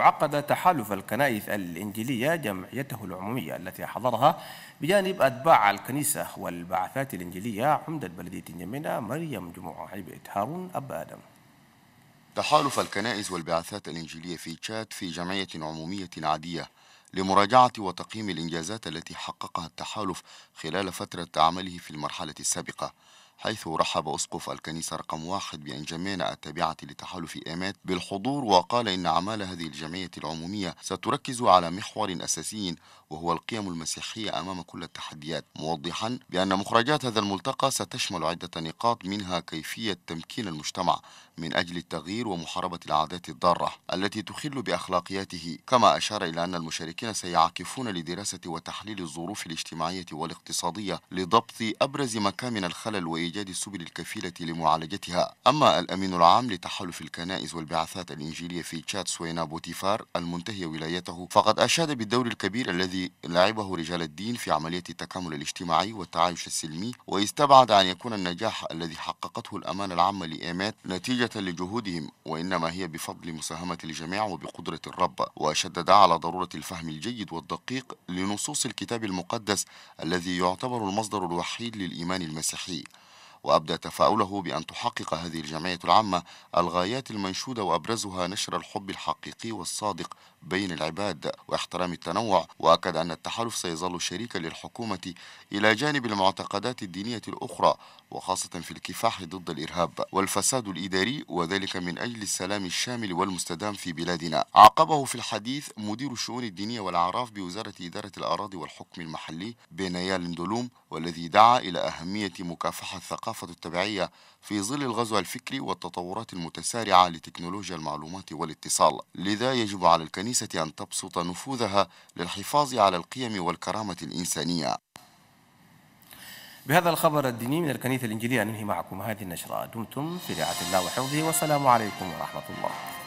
عقد تحالف الكنائس الإنجيلية جمعيته العمومية التي حضرها بجانب أتباع الكنيسة والبعثات الإنجيلية عمدة بلدية الجمينة مريم جمعة عبيد هارون أبا آدم تحالف الكنائس والبعثات الإنجيلية في تشاد في جمعية عمومية عادية لمراجعة وتقييم الإنجازات التي حققها التحالف خلال فترة عمله في المرحلة السابقة حيث رحب أسقف الكنيسة رقم واحد بأنجمين التابعة لتحالف آمات بالحضور وقال إن أعمال هذه الجمعية العمومية ستركز على محور أساسي وهو القيم المسيحية أمام كل التحديات موضحا بأن مخرجات هذا الملتقى ستشمل عدة نقاط منها كيفية تمكين المجتمع من أجل التغيير ومحاربة العادات الضارة التي تخل بأخلاقياته كما أشار إلى أن المشاركين سيعكفون لدراسة وتحليل الظروف الاجتماعية والاقتصادية لضبط أبرز مكامن الخلل وإيجاد السبل الكفيلة لمعالجتها أما الأمين العام لتحالف الكنائس والبعثات الإنجيلية في تشاد سوينا بوتيفار المنتهي ولايته فقد أشاد بالدور الكبير الذي الذي لعبه رجال الدين في عملية التكامل الاجتماعي والتعايش السلمي ويستبعد أن يكون النجاح الذي حققته الأمانة العامة لإيمات نتيجة لجهودهم وإنما هي بفضل مساهمة الجميع وبقدرة الرب وشدد على ضرورة الفهم الجيد والدقيق لنصوص الكتاب المقدس الذي يعتبر المصدر الوحيد للإيمان المسيحي وأبدى تفاؤله بأن تحقق هذه الجمعية العامة الغايات المنشودة وأبرزها نشر الحب الحقيقي والصادق بين العباد واحترام التنوع وأكد أن التحالف سيظل شريكا للحكومة إلى جانب المعتقدات الدينية الأخرى وخاصة في الكفاح ضد الإرهاب والفساد الإداري وذلك من أجل السلام الشامل والمستدام في بلادنا عقبه في الحديث مدير الشؤون الدينية والأعراف بوزارة إدارة الأراضي والحكم المحلي بنيال ندلوم والذي دعا إلى أهمية مكافحة الثقافة الثقافة التبعية في ظل الغزو الفكري والتطورات المتسارعة لتكنولوجيا المعلومات والاتصال لذا يجب على الكنيسة أن تبسط نفوذها للحفاظ على القيم والكرامة الإنسانية بهذا الخبر الديني من الكنيسة الإنجيلية ننهي معكم هذه النشرة دمتم في رعاية الله وحفظه والسلام عليكم ورحمة الله